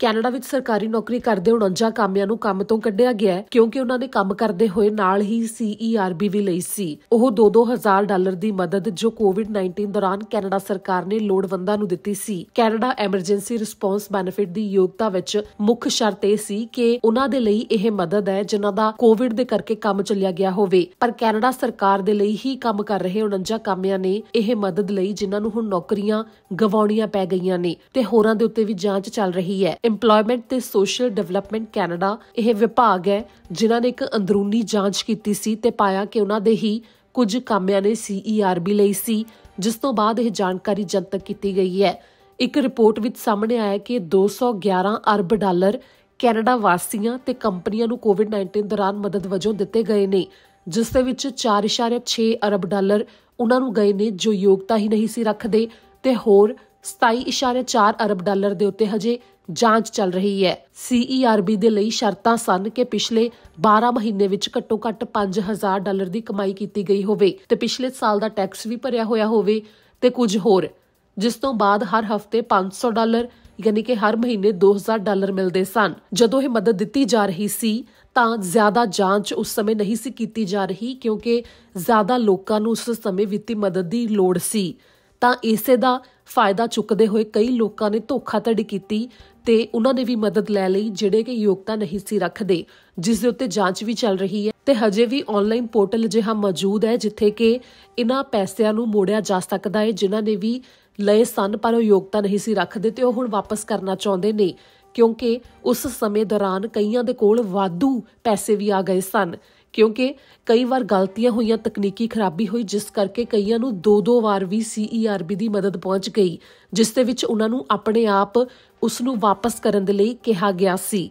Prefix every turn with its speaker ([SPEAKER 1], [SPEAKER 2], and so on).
[SPEAKER 1] Canada ਵਿੱਚ ਸਰਕਾਰੀ ਨੌਕਰੀ ਕਰਦੇ 49 ਕਾਮਿਆਂ ਨੂੰ ਕੰਮ ਤੋਂ ਕੱਢਿਆ ਗਿਆ ਹੈ ਕਿਉਂਕਿ ਉਹਨਾਂ ਨੇ ਕੰਮ ਕਰਦੇ ਹੋਏ ਨਾਲ ਹੀ ਸੀਈਆਰਬੀ e ਵੀ ਲਈ ਸੀ ਉਹ 2-2000 ਡਾਲਰ ਦੀ ਮਦਦ ਜੋ ਕੋਵਿਡ-19 ਦੌਰਾਨ ਕੈਨੇਡਾ ਸਰਕਾਰ ਨੇ ਲੋੜਵੰਦਾਂ ਨੂੰ ਦਿੱਤੀ ਸੀ ਕੈਨੇਡਾ ਐਮਰਜੈਂਸੀ ਰਿਸਪੌਂਸ ਬੈਨੀਫਿਟ ਦੀ ਯੋਗਤਾ ਵਿੱਚ ਮੁੱਖ ਸ਼ਰਤ ਇਹ ਸੀ ਕਿ ਉਹਨਾਂ ਦੇ ਲਈ ਇਹ ਮਦਦ ਹੈ ਜਿਨ੍ਹਾਂ ਦਾ ਕੋਵਿਡ ਦੇ ਕਰਕੇ ਕੰਮ ਚੱਲਿਆ ਗਿਆ ਹੋਵੇ ਪਰ ਕੈਨੇਡਾ ਸਰਕਾਰ ਦੇ ਲਈ ਹੀ ਕੰਮ ਕਰ ਰਹੇ 49 ਕਾਮਿਆਂ ਨੇ ਇਹ ਮਦਦ ਲਈ ਜਿਨ੍ਹਾਂ ਨੂੰ ਹੁਣ ਨੌਕਰੀਆਂ ਗਵਾਉਣੀਆਂ ਪੈ ਗਈਆਂ ਨੇ ਤੇ ਹੋਰਾਂ ਦੇ ਉੱਤੇ ਵੀ ਜਾਂਚ ਚੱਲ ਰਹੀ ਹੈ ਇੰਪਲੋਇਮੈਂਟ ਤੇ ਸੋਸ਼ਲ ਡਿਵੈਲਪਮੈਂਟ ਕੈਨੇਡਾ ਇਹ ਵਿਭਾਗ ਹੈ ਜਿਨ੍ਹਾਂ ਨੇ ਇੱਕ ਅੰਦਰੂਨੀ ਜਾਂਚ ਕੀਤੀ ਸੀ ਤੇ ਪਾਇਆ ਕਿ ਉਹਨਾਂ ਦੇ ਹੀ ਕੁਝ ਕਾਮਿਆਂ ਨੇ ਸੀਈਆਰਬੀ e ਲਈ ਸੀ ਜਿਸ ਤੋਂ ਬਾਅਦ ਇਹ ਜਾਣਕਾਰੀ ਜਨਤਕ ਕੀਤੀ ਗਈ ਹੈ ਇੱਕ ਰਿਪੋਰਟ ਵਿੱਚ ਸਾਹਮਣੇ ਆਇਆ ਕਿ 211 ਅਰਬ ਡਾਲਰ ਕੈਨੇਡਾ ਵਾਸੀਆਂ ਤੇ ਕੰਪਨੀਆਂ ਨੂੰ ਕੋਵਿਡ-19 ਦੌਰਾਨ ਮਦਦ ਵਜੋਂ ਦਿੱਤੇ ਗਏ ਨੇ ਜਿਸ ਦੇ ਵਿੱਚ 4.6 ਅਰਬ ਡਾਲਰ ਉਹਨਾਂ ਨੂੰ ਗਏ ਨੇ ਜੋ ਯੋਗਤਾ ਹੀ ਨਹੀਂ ਸੀ ਰੱਖਦੇ ਤੇ ਹੋਰ 27.4 ਅਰਬ ਡਾਲਰ ਦੇ ਉੱਤੇ ਹਜੇ ਜਾਂਚ ਚੱਲ ਰਹੀ ਹੈ ਸੀਈਆਰਬੀ e ਦੇ ਲਈ ਸ਼ਰਤਾਂ ਸਨ ਕਿ ਪਿਛਲੇ 12 ਮਹੀਨੇ ਵਿੱਚ ਘੱਟੋ-ਘੱਟ 5000 ਡਾਲਰ ਦੀ ਕਮਾਈ ਕੀਤੀ ਗਈ ਹੋਵੇ ਤੇ ਪਿਛਲੇ ਸਾਲ ਦਾ ਟੈਕਸ ਵੀ ਭਰਿਆ ਹੋਇਆ ਹੋਵੇ ਤੇ ਕੁਝ ਹੋਰ ਜਿਸ ਤੋਂ ਬਾਅਦ ਹਰ ਹਫ਼ਤੇ 500 ਡਾਲਰ ਯਾਨੀ ਕਿ ਹਰ ਮਹੀਨੇ 2000 ਡਾਲਰ ਮਿਲਦੇ ਸਨ ਜਦੋਂ ਇਹ ਮਦਦ ਦਿੱਤੀ ਜਾ ਰਹੀ ਸੀ ਤਾਂ ਜ਼ਿਆਦਾ ਜਾਂਚ ਉਸ ਸਮੇਂ ਨਹੀਂ ਸੀ ਕੀਤੀ ਜਾ ਰਹੀ ਕਿਉਂਕਿ ਜ਼ਿਆਦਾ ਲੋਕਾਂ ਨੂੰ ਉਸ ਸਮੇਂ ਵਿੱਤੀ ਮਦਦ ਦੀ ਲੋੜ ਸੀ ਤਾਂ ਇਸੇ ਦਾ ਫਾਇਦਾ ਚੁੱਕਦੇ ਹੋਏ ਕਈ ਲੋਕਾਂ ਨੇ ਧੋਖਾਧੜੀ ਕੀਤੀ ਤੇ ਉਹਨਾਂ ਨੇ ਵੀ ਮਦਦ ਲੈ ਲਈ ਜਿਹੜੇ ਕਿ ਯੋਗਤਾ ਨਹੀਂ ਸੀ ਰੱਖਦੇ ਜਿਸ ਦੇ ਉੱਤੇ ਜਾਂਚ ਵੀ ਚੱਲ ਰਹੀ ਹੈ ਤੇ ਹਜੇ ਵੀ ਆਨਲਾਈਨ ਪੋਰਟਲ ਜਿਹਾ ਮੌਜੂਦ ਹੈ ਜਿੱਥੇ ਕਿ ਇਹਨਾਂ ਪੈਸਿਆਂ ਨੂੰ ਮੋੜਿਆ ਜਾ ਸਕਦਾ ਹੈ ਜਿਨ੍ਹਾਂ ਨੇ ਵੀ ਲਏ ਸਨ ਪਰ ਉਹ ਯੋਗਤਾ ਨਹੀਂ ਸੀ ਰੱਖਦੇ ਤੇ ਉਹ ਹੁਣ ਵਾਪਸ ਕਰਨਾ ਚਾਹੁੰਦੇ ਨੇ ਕਿਉਂਕਿ ਉਸ ਸਮੇਂ ਦੌਰਾਨ ਕਈਆਂ ਦੇ ਕੋਲ ਵਾਧੂ ਪੈਸੇ ਵੀ ਆ ਗਏ ਸਨ ਕਿਉਂਕਿ ਕਈ ਵਾਰ ਗਲਤੀਆਂ ਹੋਈਆਂ ਤਕਨੀਕੀ ਖਰਾਬੀ ਹੋਈ ਜਿਸ ਕਰਕੇ ਕਈਆਂ ਨੂੰ ਦੋ ਦੋ ਵਾਰ ਵੀ ਸੀਈਆਰਬੀ e ਦੀ ਮਦਦ ਪਹੁੰਚ ਗਈ ਜਿਸ ਦੇ ਵਿੱਚ ਉਹਨਾਂ ਨੂੰ ਆਪਣੇ ਆਪ ਉਸ ਨੂੰ ਵਾਪਸ ਕਰਨ ਦੇ ਲਈ ਕਿਹਾ ਗਿਆ ਸੀ